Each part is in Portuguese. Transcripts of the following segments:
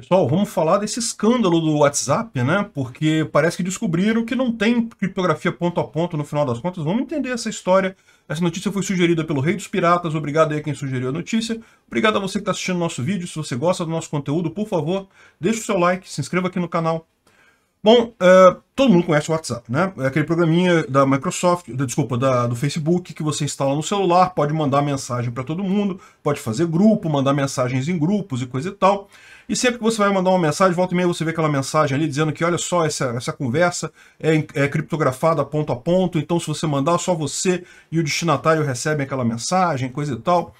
Pessoal, vamos falar desse escândalo do WhatsApp, né? Porque parece que descobriram que não tem criptografia ponto a ponto no final das contas. Vamos entender essa história. Essa notícia foi sugerida pelo Rei dos Piratas. Obrigado aí a quem sugeriu a notícia. Obrigado a você que está assistindo nosso vídeo. Se você gosta do nosso conteúdo, por favor, deixe o seu like, se inscreva aqui no canal Bom, eh, todo mundo conhece o WhatsApp, né? É aquele programinha da Microsoft, da, desculpa, da, do Facebook que você instala no celular, pode mandar mensagem para todo mundo, pode fazer grupo, mandar mensagens em grupos e coisa e tal. E sempre que você vai mandar uma mensagem, volta e meia você vê aquela mensagem ali dizendo que olha só, essa, essa conversa é, é criptografada ponto a ponto, então se você mandar, só você e o destinatário recebem aquela mensagem, coisa e tal.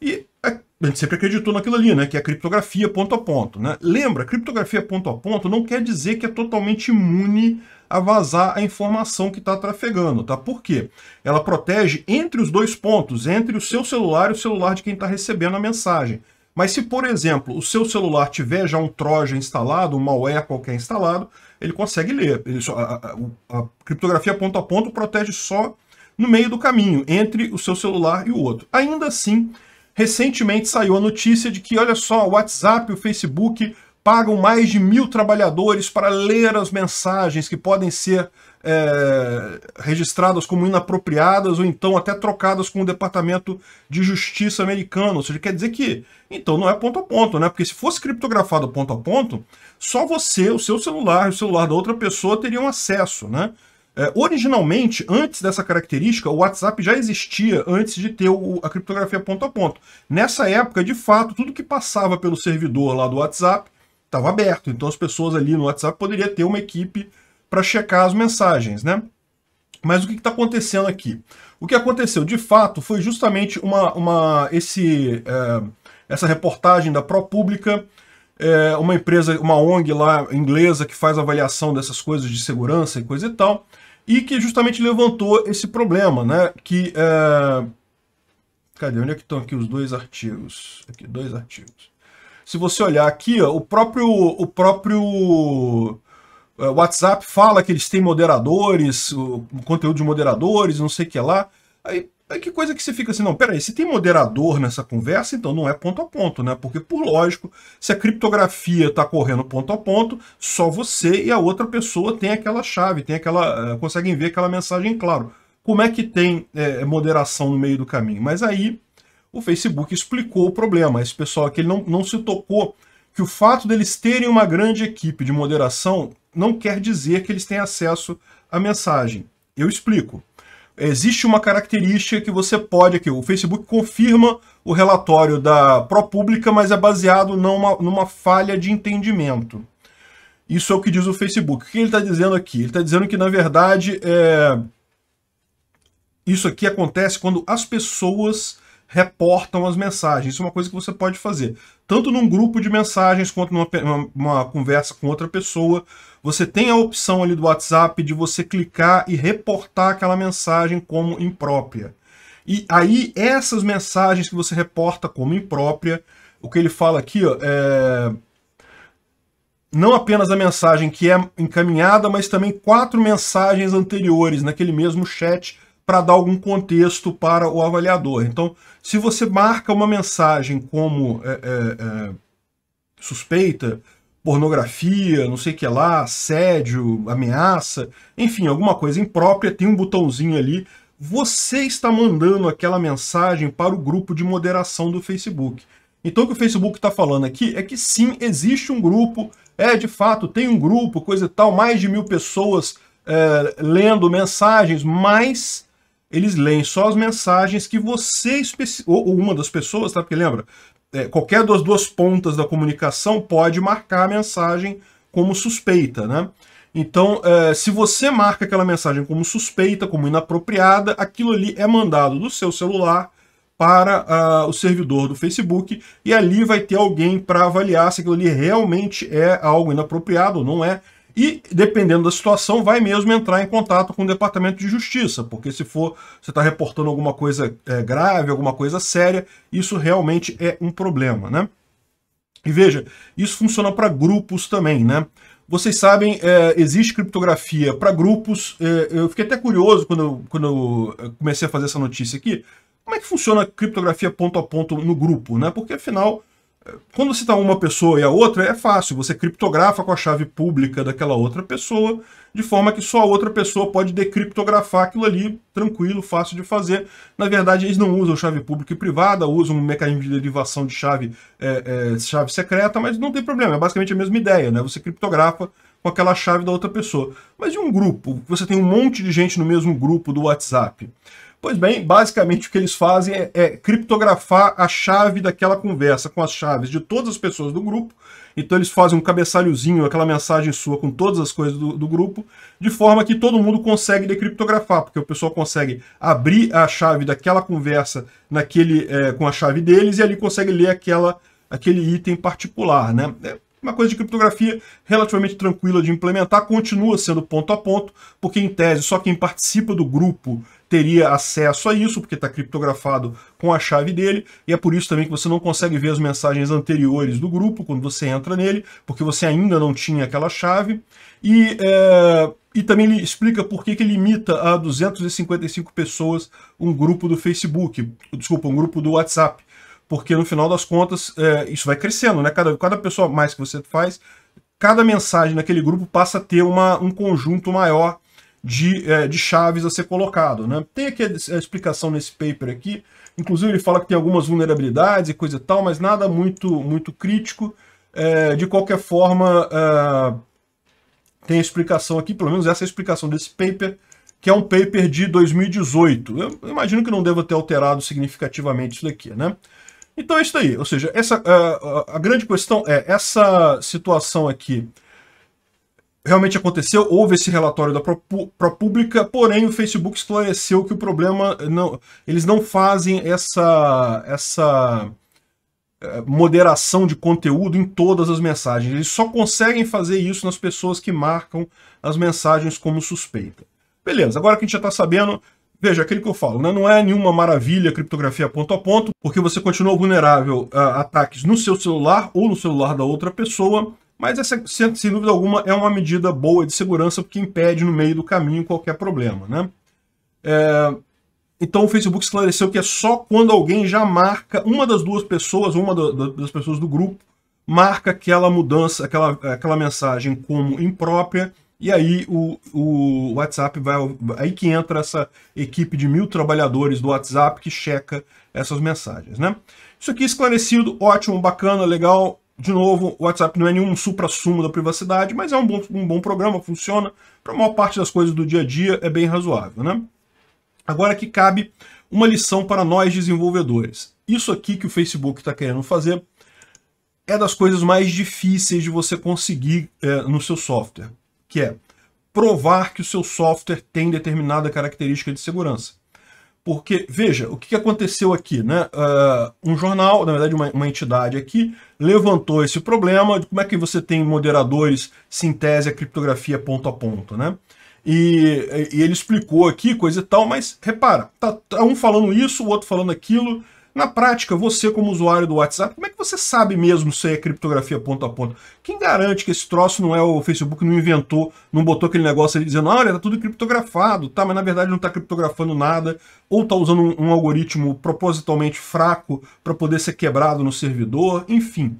E é a gente sempre acreditou naquilo ali, né? Que é a criptografia ponto a ponto, né? Lembra, criptografia ponto a ponto não quer dizer que é totalmente imune a vazar a informação que está trafegando, tá? Por quê? Ela protege entre os dois pontos, entre o seu celular e o celular de quem está recebendo a mensagem. Mas se, por exemplo, o seu celular tiver já um Trojan instalado, um malware qualquer instalado, ele consegue ler. Ele só, a, a, a criptografia ponto a ponto protege só no meio do caminho, entre o seu celular e o outro. Ainda assim, recentemente saiu a notícia de que, olha só, o WhatsApp e o Facebook pagam mais de mil trabalhadores para ler as mensagens que podem ser é, registradas como inapropriadas ou então até trocadas com o Departamento de Justiça americano. Ou seja, quer dizer que então não é ponto a ponto, né? Porque se fosse criptografado ponto a ponto, só você, o seu celular e o celular da outra pessoa teriam acesso, né? É, originalmente, antes dessa característica, o WhatsApp já existia antes de ter o, a criptografia ponto a ponto. Nessa época, de fato, tudo que passava pelo servidor lá do WhatsApp estava aberto. Então as pessoas ali no WhatsApp poderiam ter uma equipe para checar as mensagens, né? Mas o que está acontecendo aqui? O que aconteceu, de fato, foi justamente uma, uma esse, é, essa reportagem da ProPublica, é, uma empresa, uma ONG lá inglesa que faz avaliação dessas coisas de segurança e coisa e tal, e que justamente levantou esse problema, né? Que é... cadê onde é que estão aqui os dois artigos? Aqui dois artigos. Se você olhar aqui, ó, o próprio o próprio é, WhatsApp fala que eles têm moderadores, o conteúdo de moderadores, não sei o que lá. Aí Aí é que coisa que você fica assim, não, peraí, se tem moderador nessa conversa, então não é ponto a ponto, né? Porque, por lógico, se a criptografia está correndo ponto a ponto, só você e a outra pessoa tem aquela chave, tem aquela. Eh, conseguem ver aquela mensagem, claro. Como é que tem é, moderação no meio do caminho? Mas aí o Facebook explicou o problema. Esse pessoal aqui ele não, não se tocou que o fato deles terem uma grande equipe de moderação não quer dizer que eles têm acesso à mensagem. Eu explico existe uma característica que você pode aqui. O Facebook confirma o relatório da ProPublica, mas é baseado numa, numa falha de entendimento. Isso é o que diz o Facebook. O que ele está dizendo aqui? Ele está dizendo que, na verdade, é... isso aqui acontece quando as pessoas reportam as mensagens. Isso é uma coisa que você pode fazer. Tanto num grupo de mensagens quanto numa uma, uma conversa com outra pessoa. Você tem a opção ali do WhatsApp de você clicar e reportar aquela mensagem como imprópria. E aí, essas mensagens que você reporta como imprópria, o que ele fala aqui ó, é não apenas a mensagem que é encaminhada, mas também quatro mensagens anteriores naquele mesmo chat para dar algum contexto para o avaliador. Então, se você marca uma mensagem como é, é, é, suspeita, pornografia, não sei o que lá, assédio, ameaça, enfim, alguma coisa imprópria, tem um botãozinho ali, você está mandando aquela mensagem para o grupo de moderação do Facebook. Então, o que o Facebook está falando aqui é que sim, existe um grupo, é de fato, tem um grupo, coisa e tal, mais de mil pessoas é, lendo mensagens, mas eles leem só as mensagens que você, ou, uma das pessoas, tá? Porque lembra, é, qualquer das duas pontas da comunicação pode marcar a mensagem como suspeita, né? Então, é, se você marca aquela mensagem como suspeita, como inapropriada, aquilo ali é mandado do seu celular para uh, o servidor do Facebook e ali vai ter alguém para avaliar se aquilo ali realmente é algo inapropriado ou não é. E, dependendo da situação, vai mesmo entrar em contato com o Departamento de Justiça, porque se for, você está reportando alguma coisa é, grave, alguma coisa séria, isso realmente é um problema, né? E veja, isso funciona para grupos também, né? Vocês sabem, é, existe criptografia para grupos. É, eu fiquei até curioso quando, quando eu comecei a fazer essa notícia aqui. Como é que funciona a criptografia ponto a ponto no grupo, né? Porque, afinal, quando você citar tá uma pessoa e a outra, é fácil. Você criptografa com a chave pública daquela outra pessoa, de forma que só a outra pessoa pode decriptografar aquilo ali, tranquilo, fácil de fazer. Na verdade, eles não usam chave pública e privada, usam um mecanismo de derivação de chave, é, é, chave secreta, mas não tem problema. É basicamente a mesma ideia, né? Você criptografa com aquela chave da outra pessoa. Mas de um grupo, você tem um monte de gente no mesmo grupo do WhatsApp. Pois bem, basicamente o que eles fazem é, é, criptografar a chave daquela conversa com as chaves de todas as pessoas do grupo. Então eles fazem um cabeçalhozinho, aquela mensagem sua com todas as coisas do, do grupo, de forma que todo mundo consegue decriptografar, porque o pessoal consegue abrir a chave daquela conversa naquele, é, com a chave deles e ali consegue ler aquela, aquele item particular. Né? É, uma coisa de criptografia relativamente tranquila de implementar, continua sendo ponto a ponto, porque em tese só quem participa do grupo teria acesso a isso, porque está criptografado com a chave dele, e é por isso também que você não consegue ver as mensagens anteriores do grupo quando você entra nele, porque você ainda não tinha aquela chave. E, é, e também ele explica por que, que limita a 255 pessoas um grupo do Facebook, desculpa, um grupo do WhatsApp, porque no final das contas é, isso vai crescendo, né? Cada, cada pessoa mais que você faz, cada mensagem naquele grupo passa a ter uma, um conjunto maior de, é, de chaves a ser colocado. Né? Tem aqui a, explicação nesse paper aqui, inclusive ele fala que tem algumas vulnerabilidades e coisa e tal, mas nada muito, muito crítico. É, de qualquer forma, é, tem a explicação aqui, pelo menos essa é a explicação desse paper, que é um paper de 2018. Eu, imagino que não deva ter alterado significativamente isso daqui, né? Então é isso aí, ou seja, essa, é, a, a grande questão é, essa situação aqui realmente aconteceu, houve esse relatório da ProPublica, porém o Facebook esclareceu que o problema não, eles não fazem essa essa eh, moderação de conteúdo em todas as mensagens. Eles só conseguem fazer isso nas pessoas que marcam as mensagens como suspeita. Beleza, agora que a gente já está sabendo, veja, aquilo que eu falo, né? não é nenhuma maravilha criptografia ponto a ponto, porque você continua vulnerável a ataques no seu celular ou no celular da outra pessoa, mas essa, sem dúvida alguma, é uma medida boa de segurança porque impede no meio do caminho qualquer problema, né? É, então o Facebook esclareceu que é só quando alguém já marca, uma das duas pessoas, uma do, das pessoas do grupo, marca aquela mudança, aquela, aquela mensagem como imprópria, e aí o, o WhatsApp vai. Aí que entra essa equipe de mil trabalhadores do WhatsApp que checa essas mensagens, né? Isso aqui esclarecido, ótimo, bacana, legal, de novo, o WhatsApp não é nenhum supra-sumo da privacidade, mas é um bom, um bom programa, funciona. Para a maior parte das coisas do dia a dia é bem razoável, né? Agora que cabe uma lição para nós desenvolvedores. Isso aqui que o Facebook está querendo fazer é das coisas mais difíceis de você conseguir é, no seu software, que é provar que o seu software tem determinada característica de segurança. Porque, veja, o que aconteceu aqui, né? Uh, um jornal, na verdade uma, uma, entidade aqui, levantou esse problema de como é que você tem moderadores, sintese, a criptografia ponto a ponto, né? E, e ele explicou aqui coisa e tal, mas repara, tá, tá um falando isso, o outro falando aquilo, na prática, você como usuário do WhatsApp, como é que você sabe mesmo se é criptografia ponto a ponto? Quem garante que esse troço não é o Facebook não inventou, não botou aquele negócio ali dizendo, olha, tá tudo criptografado, tá, mas na verdade não tá criptografando nada, ou tá usando um, um algoritmo propositalmente fraco para poder ser quebrado no servidor, enfim.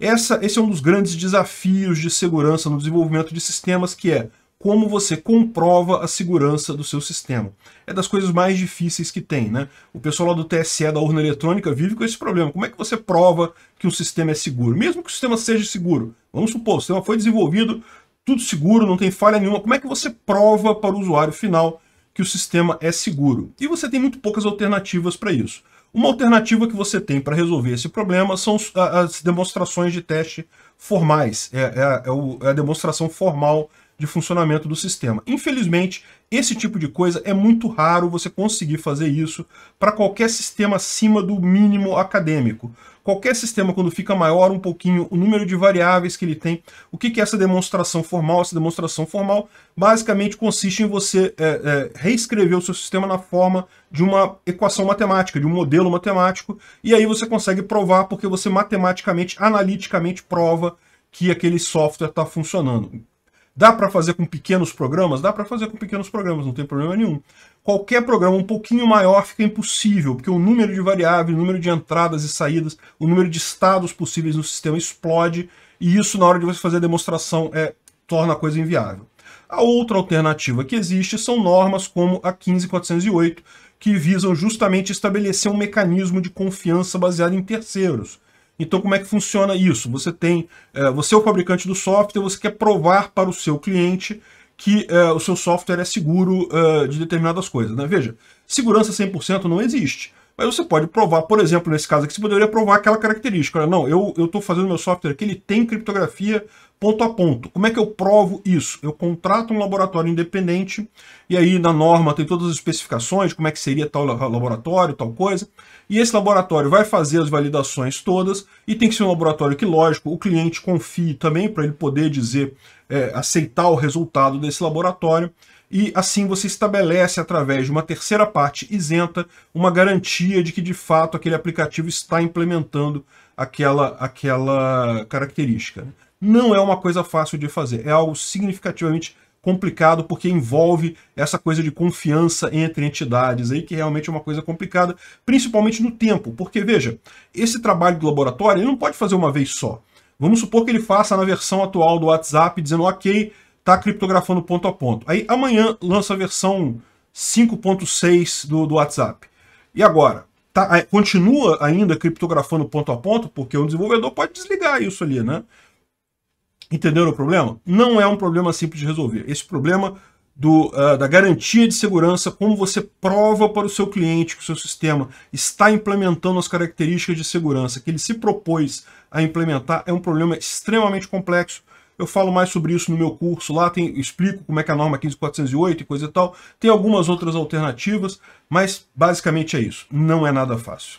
Essa, esse é um dos grandes desafios de segurança no desenvolvimento de sistemas, que é como você comprova a segurança do seu sistema. É das coisas mais difíceis que tem, né? O pessoal lá do TSE da urna eletrônica vive com esse problema. Como é que você prova que um sistema é seguro? Mesmo que o sistema seja seguro, vamos supor, o sistema foi desenvolvido, tudo seguro, não tem falha nenhuma, como é que você prova para o usuário final que o sistema é seguro? E você tem muito poucas alternativas para isso. Uma alternativa que você tem para resolver esse problema são as demonstrações de teste formais. É, é, é, é a demonstração formal de funcionamento do sistema. Infelizmente, esse tipo de coisa é muito raro você conseguir fazer isso para qualquer sistema acima do mínimo acadêmico. Qualquer sistema, quando fica maior um pouquinho, o número de variáveis que ele tem, o que, é essa demonstração formal? Essa demonstração formal basicamente consiste em você é, é, reescrever o seu sistema na forma de uma equação matemática, de um modelo matemático, e aí você consegue provar porque você matematicamente, analiticamente prova que aquele software está funcionando. Dá para fazer com pequenos programas? Dá para fazer com pequenos programas, não tem problema nenhum. Qualquer programa um pouquinho maior fica impossível, porque o número de variáveis, o número de entradas e saídas, o número de estados possíveis no sistema explode, e isso na hora de você fazer a demonstração é, torna a coisa inviável. A outra alternativa que existe são normas como a 15408, que visam justamente estabelecer um mecanismo de confiança baseado em terceiros. Então, como é que funciona isso? Você tem, é, você é o fabricante do software, você quer provar para o seu cliente que é, o seu software é seguro é, de determinadas coisas. Né? Veja, segurança 100% não existe. Mas você pode provar, por exemplo, nesse caso aqui, você poderia provar aquela característica. Olha, não, eu estou fazendo meu software aqui, ele tem criptografia ponto a ponto. Como é que eu provo isso? Eu contrato um laboratório independente, e aí na norma tem todas as especificações, como é que seria tal laboratório, tal coisa, e esse laboratório vai fazer as validações todas, e tem que ser um laboratório que, lógico, o cliente confie também, para ele poder dizer, é, aceitar o resultado desse laboratório, e assim você estabelece, através de uma terceira parte isenta, uma garantia de que, de fato, aquele aplicativo está implementando aquela, aquela característica. Né? não é uma coisa fácil de fazer. É algo significativamente complicado porque envolve essa coisa de confiança entre entidades aí, que realmente é uma coisa complicada, principalmente no tempo. Porque, veja, esse trabalho do laboratório ele não pode fazer uma vez só. Vamos supor que ele faça na versão atual do WhatsApp, dizendo, ok, está criptografando ponto a ponto. Aí amanhã lança a versão 5.6 do, do WhatsApp. E agora? Tá, continua ainda criptografando ponto a ponto, porque o desenvolvedor pode desligar isso ali, né? Entenderam o problema? Não é um problema simples de resolver. Esse problema do, uh, da garantia de segurança, como você prova para o seu cliente que o seu sistema está implementando as características de segurança que ele se propôs a implementar, é um problema extremamente complexo. Eu falo mais sobre isso no meu curso, lá tem, explico como é que é a norma 15408 e coisa e tal. Tem algumas outras alternativas, mas basicamente é isso. Não é nada fácil.